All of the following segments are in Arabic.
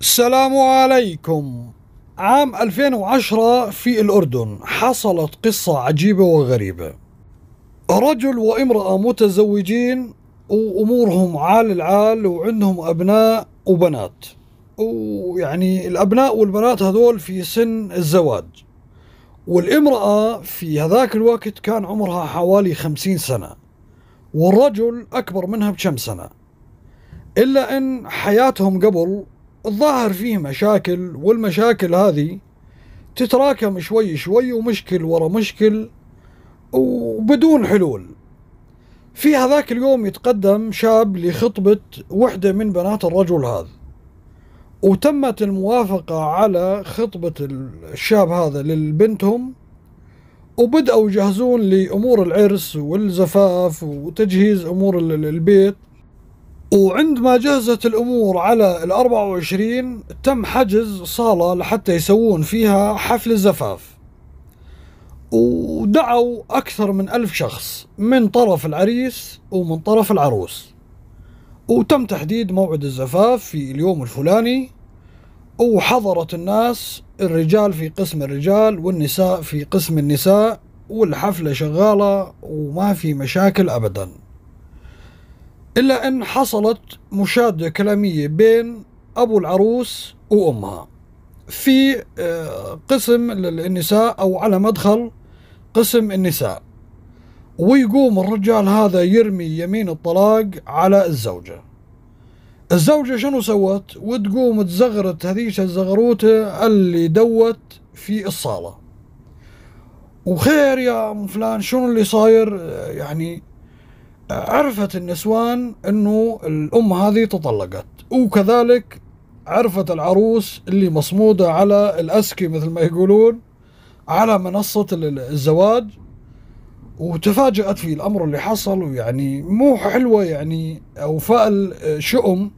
السلام عليكم عام 2010 في الأردن حصلت قصة عجيبة وغريبة رجل وامرأة متزوجين وأمورهم عال العال وعندهم أبناء وبنات ويعني الأبناء والبنات هذول في سن الزواج والامرأة في هذاك الوقت كان عمرها حوالي خمسين سنة والرجل أكبر منها بكم سنة إلا أن حياتهم قبل الظاهر فيه مشاكل والمشاكل هذه تتراكم شوي شوي ومشكل ورا مشكل وبدون حلول في هذاك اليوم يتقدم شاب لخطبة وحدة من بنات الرجل هذا وتمت الموافقة على خطبة الشاب هذا لبنتهم وبدأوا يجهزون لأمور العرس والزفاف وتجهيز أمور البيت وعندما جهزت الأمور على ال 24 تم حجز صالة لحتى يسوون فيها حفل الزفاف ودعوا أكثر من ألف شخص من طرف العريس ومن طرف العروس وتم تحديد موعد الزفاف في اليوم الفلاني وحضرت الناس الرجال في قسم الرجال والنساء في قسم النساء والحفلة شغالة وما في مشاكل أبداً إلا أن حصلت مشادة كلامية بين أبو العروس وأمها في آه، قسم النساء أو على مدخل قسم النساء ويقوم الرجال هذا يرمي يمين الطلاق على الزوجة الزوجة شنو سوت وتقوم تزغرت هذيش الزغروتة اللي دوت في الصالة وخير يا أم فلان شنو اللي صاير آه، يعني عرفت النسوان انه الام هذه تطلقت وكذلك عرفت العروس اللي مصمودة على الأسكي مثل ما يقولون على منصة الزواج وتفاجأت في الأمر اللي حصل ويعني مو حلوة يعني او فال شؤم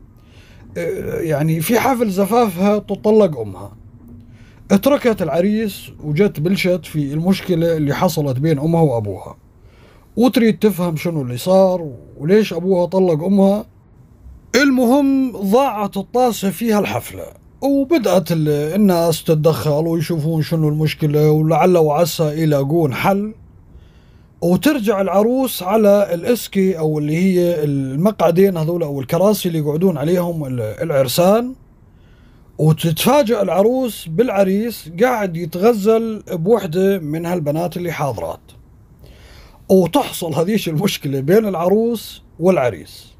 آه، يعني في حفل زفافها تطلق أمها اتركت العريس وجت بلشت في المشكلة اللي حصلت بين أمها وأبوها وتريد تفهم شنو اللي صار وليش أبوها طلق أمها المهم ضاعت الطاسة فيها الحفلة وبدأت الناس تتدخل ويشوفون شنو المشكلة ولعل وعسى يلاقون حل وترجع العروس على الاسكي او اللي هي المقعدين هذول او الكراسي اللي يقعدون عليهم العرسان وتتفاجأ العروس بالعريس قاعد يتغزل بوحدة من هالبنات اللي حاضرات وتحصل هذيش المشكلة بين العروس والعريس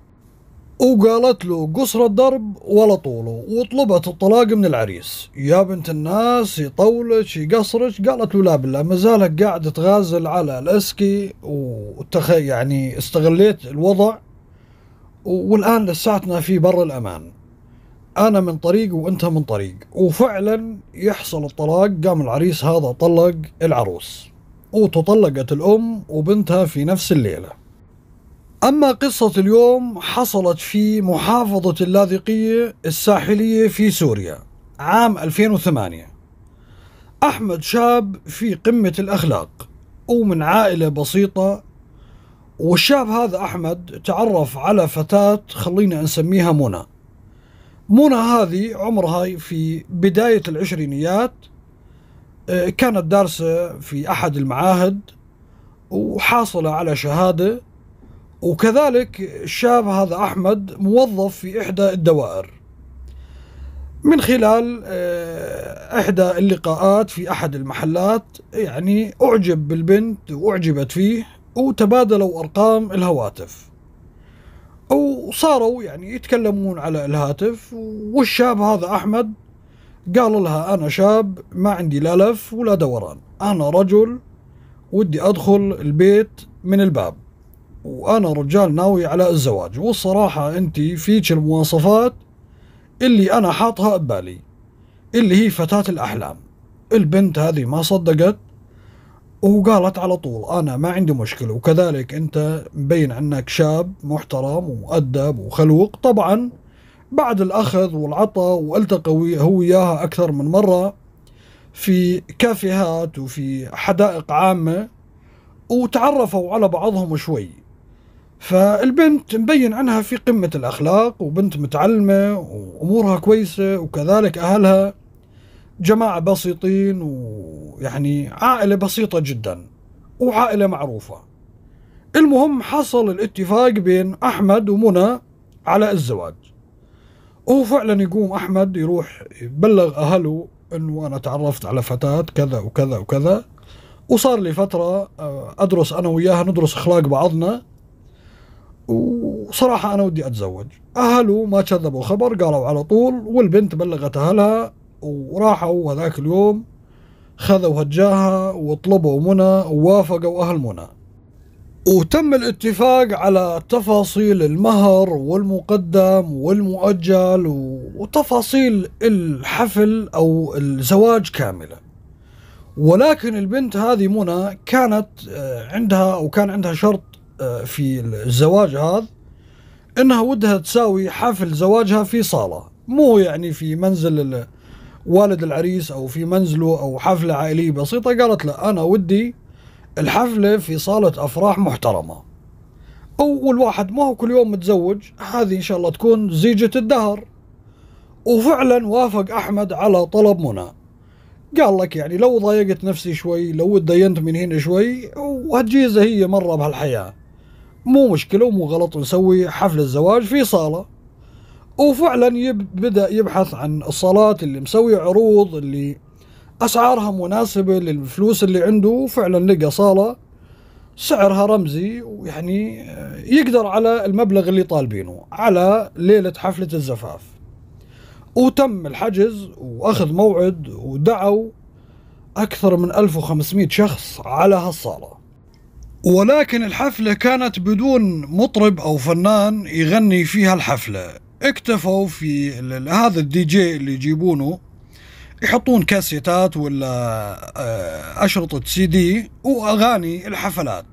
وقالت له قصر الضرب ولا طوله وطلبت الطلاق من العريس يا بنت الناس يطولش يقصرش قالت له لا بالله ما زالك قاعد تغازل على الاسكي وتخ يعني استغليت الوضع والان لساتنا في بر الامان انا من طريق وانت من طريق وفعلا يحصل الطلاق قام العريس هذا طلق العروس وتطلقت الأم وبنتها في نفس الليلة أما قصة اليوم حصلت في محافظة اللاذقية الساحلية في سوريا عام 2008 أحمد شاب في قمة الأخلاق ومن عائلة بسيطة والشاب هذا أحمد تعرف على فتاة خلينا نسميها منى منى هذه عمرها في بداية العشرينيات كانت دارسة في أحد المعاهد وحاصلة على شهادة وكذلك الشاب هذا أحمد موظف في إحدى الدوائر من خلال آه، إحدى اللقاءات في أحد المحلات يعني أعجب بالبنت وأعجبت فيه وتبادلوا أرقام الهواتف وصاروا يعني يتكلمون على الهاتف والشاب هذا أحمد قال لها أنا شاب ما عندي لا لف ولا دوران أنا رجل ودي أدخل البيت من الباب وأنا رجال ناوي على الزواج والصراحة أنت فيك المواصفات اللي أنا حاطها ببالي اللي هي فتاة الأحلام البنت هذه ما صدقت وقالت على طول أنا ما عندي مشكلة وكذلك أنت مبين عنك شاب محترم ومؤدب وخلوق طبعا بعد الأخذ والعطاء والتقى هو وياها أكثر من مرة في كافيهات وفي حدائق عامة وتعرفوا على بعضهم شوي فالبنت مبين عنها في قمة الأخلاق وبنت متعلمة وأمورها كويسة وكذلك أهلها جماعة بسيطين ويعني عائلة بسيطة جدا وعائلة معروفة المهم حصل الاتفاق بين أحمد ومنى على الزواج هو فعلا يقوم احمد يروح يبلغ اهله انه انا تعرفت على فتاه كذا وكذا وكذا وصار لي فتره آه، ادرس انا وياها ندرس اخلاق بعضنا وصراحه انا ودي اتزوج اهله ما كذبوا خبر قالوا على طول والبنت بلغت اهلها وراحوا هذاك اليوم خذوا هجاها وطلبوا منى ووافقوا اهل منى وتم الاتفاق على تفاصيل المهر والمقدم والمؤجل وتفاصيل الحفل او الزواج كامله ولكن البنت هذه منى كانت آه، عندها او كان عندها شرط آه، في الزواج هذا انها ودها تساوي حفل زواجها في صاله مو يعني في منزل والد العريس او في منزله او حفله عائليه بسيطه قالت لا انا ودي الحفلة في صالة أفراح محترمة والواحد ما هو كل يوم متزوج هذه إن شاء الله تكون زيجة الدهر وفعلا وافق أحمد على طلب منى قال لك يعني لو ضايقت نفسي شوي لو تدينت من هنا شوي وهتجيزة هي مرة بهالحياة مو مشكلة ومو غلط نسوي حفل الزواج في صالة وفعلا يب بدأ يبحث عن الصالات اللي مسوي عروض اللي أسعارها مناسبة للفلوس اللي عنده وفعلا لقى صالة سعرها رمزي ويعني آه، يقدر على المبلغ اللي طالبينه على ليلة حفلة الزفاف وتم الحجز وأخذ موعد ودعوا أكثر من 1500 شخص على هالصالة ولكن الحفلة كانت بدون مطرب أو فنان يغني فيها الحفلة اكتفوا في هذا الدي جي اللي يجيبونه يحطون كاسيتات ولا آه، أشرطة سي دي وأغاني الحفلات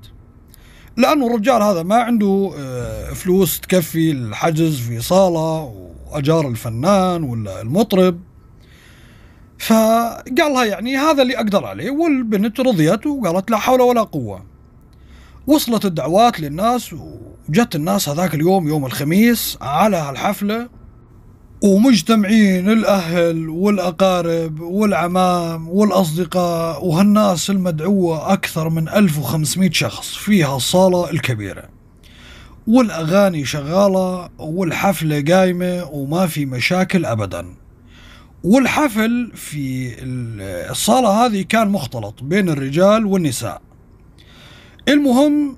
لأنه الرجال هذا ما عنده آه، فلوس تكفي الحجز في صالة وأجار الفنان ولا المطرب فقال لها يعني هذا اللي أقدر عليه والبنت رضيت وقالت لا حول ولا قوة وصلت الدعوات للناس وجت الناس هذاك اليوم يوم الخميس على هالحفلة ومجتمعين الأهل والأقارب والعمام والأصدقاء وهالناس المدعوة أكثر من 1500 شخص فيها الصالة الكبيرة والأغاني شغالة والحفلة قايمة وما في مشاكل أبدا والحفل في الصالة هذه كان مختلط بين الرجال والنساء المهم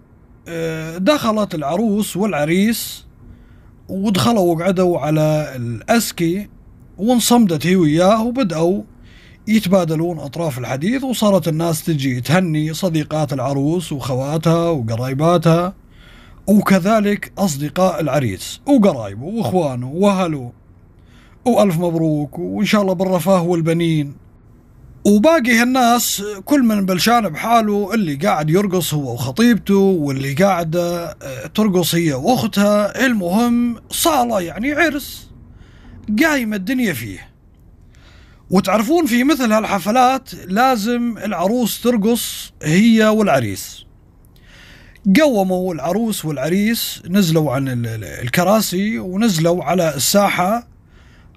آه، دخلت العروس والعريس ودخلوا وقعدوا على الأسكي وانصمدت هي وياه وبدأوا يتبادلون أطراف الحديث وصارت الناس تجي تهني صديقات العروس وخواتها وقرايباتها وكذلك أصدقاء العريس وقرايبه وإخوانه وأهله وألف مبروك وإن شاء الله بالرفاه والبنين وباقي هالناس كل من بلشان بحاله اللي قاعد يرقص هو وخطيبته واللي قاعدة آه، ترقص هي وأختها المهم صالة يعني عرس قايمة الدنيا فيه وتعرفون في مثل هالحفلات لازم العروس ترقص هي والعريس قوموا العروس والعريس نزلوا عن الكراسي ونزلوا على الساحة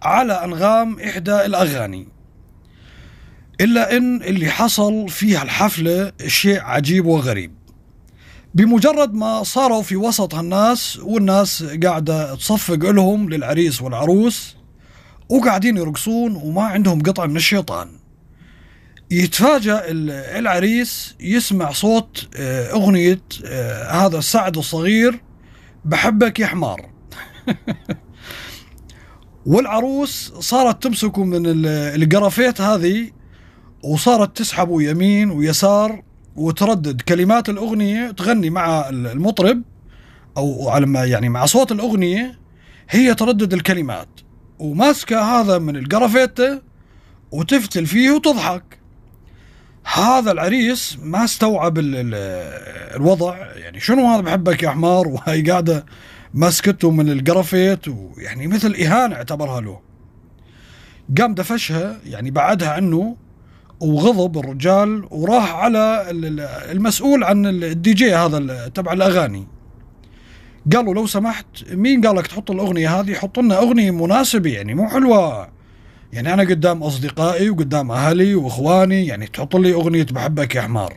على أنغام إحدى الأغاني إلا أن اللي حصل في هالحفلة شيء عجيب وغريب بمجرد ما صاروا في وسط هالناس والناس قاعدة تصفق لهم للعريس والعروس وقاعدين يرقصون وما عندهم قطع من الشيطان يتفاجأ العريس يسمع صوت آه، أغنية آه، هذا السعد الصغير بحبك يا حمار والعروس صارت تمسكه من القرفيت هذه وصارت تسحبه يمين ويسار وتردد كلمات الأغنية تغني مع المطرب أو على ما يعني مع صوت الأغنية هي تردد الكلمات وماسكة هذا من القرفيتة وتفتل فيه وتضحك هذا العريس ما استوعب الوضع يعني شنو هذا بحبك يا حمار وهي قاعدة ماسكته من القرفيت ويعني مثل إهانة اعتبرها له قام دفشها يعني بعدها عنه وغضب الرجال وراح على المسؤول عن الدي جي هذا تبع الاغاني قالوا لو سمحت مين قالك تحط الاغنيه هذه حط لنا اغنيه مناسبه يعني مو حلوه يعني انا قدام اصدقائي وقدام اهلي واخواني يعني تحط لي اغنيه بحبك يا حمار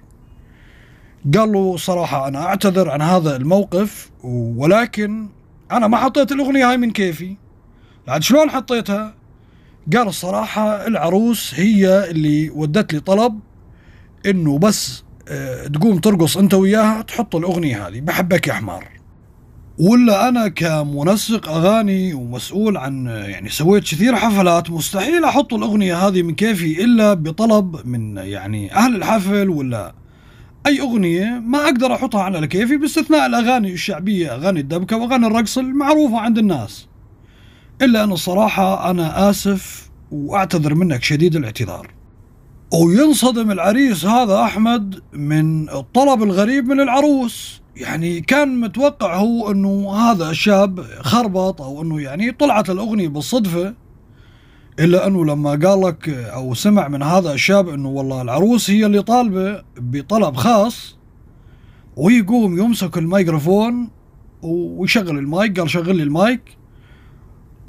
قالوا صراحه انا اعتذر عن هذا الموقف ولكن انا ما حطيت الاغنيه هاي من كيفي عاد يعني شلون حطيتها قال الصراحة العروس هي اللي ودت لي طلب انه بس آه، تقوم ترقص انت وياها تحط الاغنية هذه بحبك يا حمار ولا انا كمنسق اغاني ومسؤول عن آه، يعني سويت كثير حفلات مستحيل احط الاغنية هذه من كيفي الا بطلب من يعني اهل الحفل ولا اي اغنية ما اقدر احطها على كيفي باستثناء الاغاني الشعبية اغاني الدبكة واغاني الرقص المعروفة عند الناس إلا أن الصراحة أنا آسف وأعتذر منك شديد الاعتذار وينصدم العريس هذا أحمد من الطلب الغريب من العروس يعني كان متوقع هو أنه هذا الشاب خربط أو أنه يعني طلعت الأغنية بالصدفة إلا أنه لما قال لك أو سمع من هذا الشاب أنه والله العروس هي اللي طالبة بطلب خاص ويقوم يمسك الميكروفون ويشغل المايك قال شغل لي المايك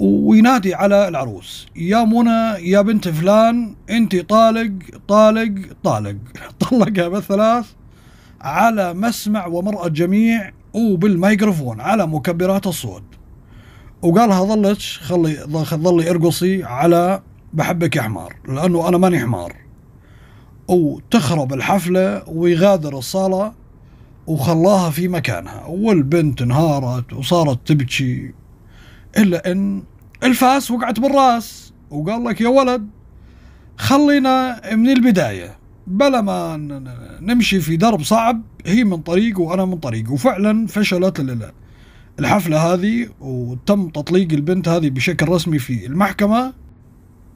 وينادي على العروس يا منى يا بنت فلان انت طالق طالق طالق طلقها بالثلاث على مسمع ومرأة الجميع وبالميكروفون على مكبرات الصوت وقالها ظلتش خلي ظلي ارقصي على بحبك يا حمار لانه انا ماني حمار وتخرب الحفلة ويغادر الصالة وخلاها في مكانها والبنت انهارت وصارت تبكي إلا أن الفاس وقعت بالراس وقال لك يا ولد خلينا من البداية بلا ما نمشي في درب صعب هي من طريق وأنا من طريق وفعلا فشلت الحفلة هذه وتم تطليق البنت هذه بشكل رسمي في المحكمة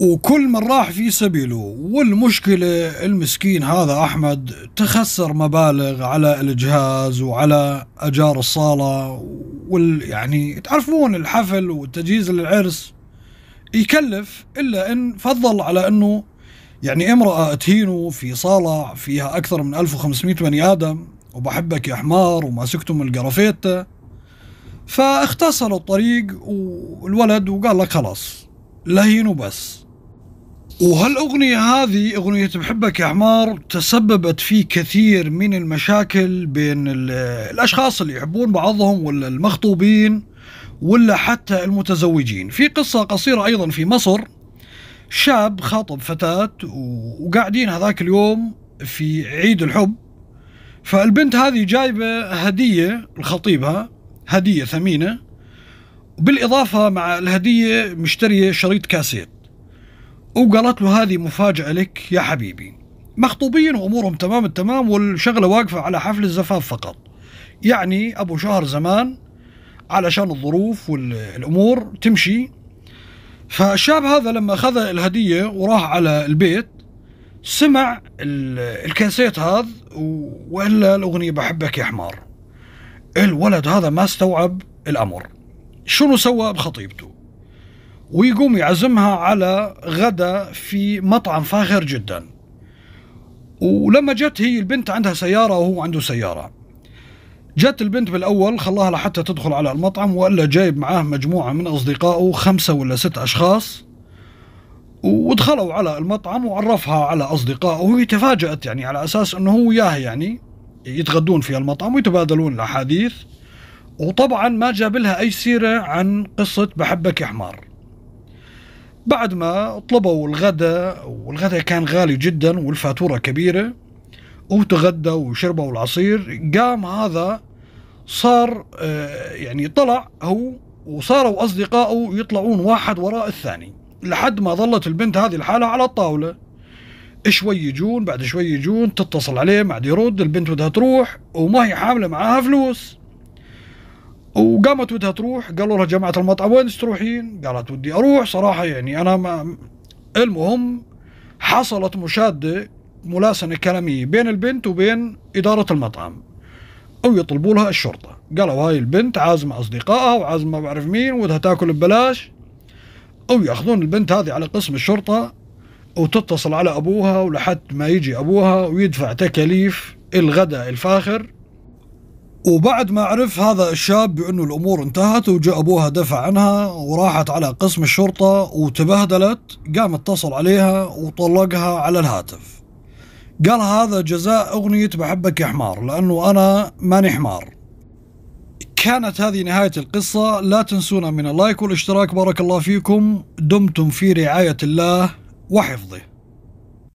وكل من راح في سبيله والمشكلة المسكين هذا أحمد تخسر مبالغ على الجهاز وعلى أجار الصالة وال يعني تعرفون الحفل والتجهيز للعرس يكلف إلا إن فضل على أنه يعني امرأة تهينه في صالة فيها أكثر من 1500 بني آدم وبحبك يا حمار وماسكته القرفيتة فاختصر الطريق والولد وقال لك خلاص لهينه بس وهالأغنية هذه أغنية بحبك يا حمار تسببت في كثير من المشاكل بين الأشخاص اللي يحبون بعضهم ولا المخطوبين ولا حتى المتزوجين في قصة قصيرة أيضا في مصر شاب خاطب فتاة وقاعدين هذاك اليوم في عيد الحب فالبنت هذه جايبة هدية لخطيبها هدية ثمينة بالإضافة مع الهدية مشترية شريط كاسيت وقالت له هذه مفاجأة لك يا حبيبي مخطوبين وأمورهم تمام التمام والشغلة واقفة على حفل الزفاف فقط يعني أبو شهر زمان علشان الظروف والأمور تمشي فالشاب هذا لما أخذ الهدية وراح على البيت سمع الكاسيت هذا وإلا الأغنية بحبك يا حمار الولد هذا ما استوعب الأمر شنو سوى بخطيبته ويقوم يعزمها على غدا في مطعم فاخر جدا ولما جت هي البنت عندها سيارة وهو عنده سيارة جت البنت بالأول خلاها لحتى تدخل على المطعم وإلا جايب معاه مجموعة من أصدقائه خمسة ولا ست أشخاص ودخلوا على المطعم وعرفها على أصدقائه وهي تفاجأت يعني على أساس أنه هو ياه يعني يتغدون في المطعم ويتبادلون الأحاديث وطبعا ما جاب لها أي سيرة عن قصة بحبك يا حمار بعد ما طلبوا الغداء والغداء كان غالي جدا والفاتورة كبيرة وتغدوا وشربوا العصير قام هذا صار آه، يعني طلع هو وصاروا أصدقائه يطلعون واحد وراء الثاني لحد ما ظلت البنت هذه الحالة على الطاولة شوي يجون بعد شوي يجون تتصل عليه ما عاد يرد البنت بدها تروح وما هي حاملة معاها فلوس وقامت ودها تروح قالوا لها جماعه المطعم وين تروحين؟ قالت ودي اروح صراحه يعني انا ما المهم حصلت مشاده ملاسنه كلاميه بين البنت وبين اداره المطعم او يطلبوا لها الشرطه قالوا هاي البنت عازمه اصدقائها وعازمه ما بعرف مين ودها تاكل ببلاش او ياخذون البنت هذه على قسم الشرطه وتتصل على ابوها ولحد ما يجي ابوها ويدفع تكاليف الغداء الفاخر وبعد ما عرف هذا الشاب بأنه الأمور انتهت وجاء أبوها دفع عنها وراحت على قسم الشرطة وتبهدلت قام اتصل عليها وطلقها على الهاتف قال هذا جزاء أغنية بحبك يا حمار لأنه أنا ماني حمار كانت هذه نهاية القصة لا تنسونا من اللايك والاشتراك بارك الله فيكم دمتم في رعاية الله وحفظه